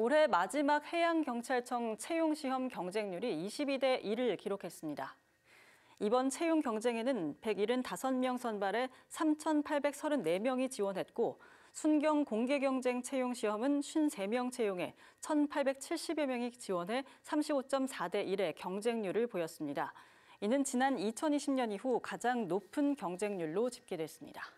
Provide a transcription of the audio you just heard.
올해 마지막 해양경찰청 채용시험 경쟁률이 22대 1을 기록했습니다. 이번 채용 경쟁에는 175명 선발에 3,834명이 지원했고 순경 공개 경쟁 채용 시험은 53명 채용해 1,870여 명이 지원해 35.4대 1의 경쟁률을 보였습니다. 이는 지난 2020년 이후 가장 높은 경쟁률로 집계됐습니다.